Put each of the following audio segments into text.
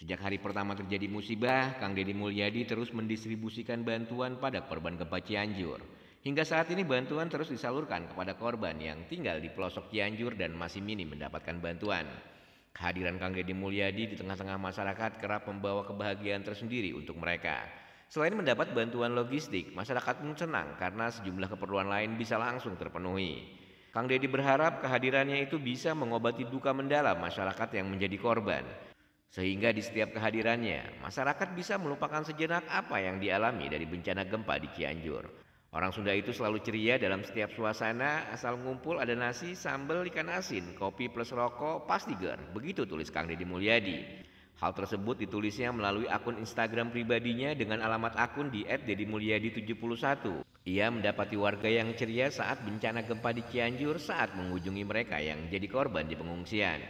Sejak hari pertama terjadi musibah, Kang Deddy Mulyadi terus mendistribusikan bantuan pada korban gempa Cianjur. Hingga saat ini bantuan terus disalurkan kepada korban yang tinggal di pelosok Cianjur dan masih minim mendapatkan bantuan. Kehadiran Kang Deddy Mulyadi di tengah-tengah masyarakat kerap membawa kebahagiaan tersendiri untuk mereka. Selain mendapat bantuan logistik, masyarakat pun senang karena sejumlah keperluan lain bisa langsung terpenuhi. Kang Deddy berharap kehadirannya itu bisa mengobati duka mendalam masyarakat yang menjadi korban. Sehingga di setiap kehadirannya, masyarakat bisa melupakan sejenak apa yang dialami dari bencana gempa di Cianjur. Orang Sunda itu selalu ceria dalam setiap suasana, asal ngumpul ada nasi, sambal, ikan asin, kopi plus rokok, pasti ger. Begitu tulis Kang Deddy Mulyadi. Hal tersebut ditulisnya melalui akun Instagram pribadinya dengan alamat akun di @dedimulyadi71. Ia mendapati warga yang ceria saat bencana gempa di Cianjur saat mengunjungi mereka yang jadi korban di pengungsian.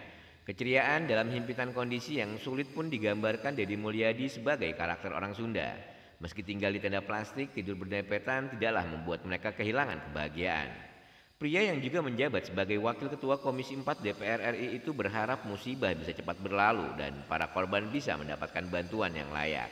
Keceriaan dalam himpitan kondisi yang sulit pun digambarkan Dedi Mulyadi sebagai karakter orang Sunda. Meski tinggal di tenda plastik, tidur berdempetan tidaklah membuat mereka kehilangan kebahagiaan. Pria yang juga menjabat sebagai Wakil Ketua Komisi 4 DPR RI itu berharap musibah bisa cepat berlalu dan para korban bisa mendapatkan bantuan yang layak.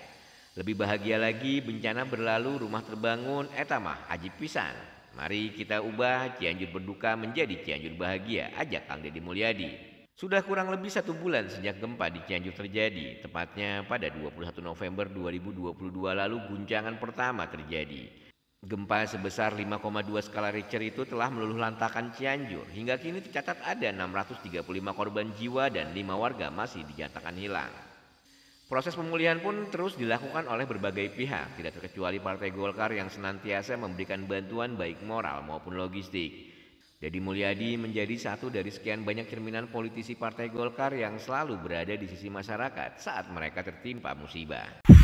Lebih bahagia lagi bencana berlalu rumah terbangun etamah aji pisan. Mari kita ubah Cianjur berduka menjadi Cianjur bahagia, ajak Kang Deddy Mulyadi. Sudah kurang lebih satu bulan sejak gempa di Cianjur terjadi, tepatnya pada 21 November 2022 lalu guncangan pertama terjadi. Gempa sebesar 5,2 skala Richter itu telah meluluh lantakan Cianjur. Hingga kini tercatat ada 635 korban jiwa dan 5 warga masih dinyatakan hilang. Proses pemulihan pun terus dilakukan oleh berbagai pihak, tidak terkecuali Partai Golkar yang senantiasa memberikan bantuan baik moral maupun logistik. Dedi Mulyadi menjadi satu dari sekian banyak cerminan politisi Partai Golkar yang selalu berada di sisi masyarakat saat mereka tertimpa musibah.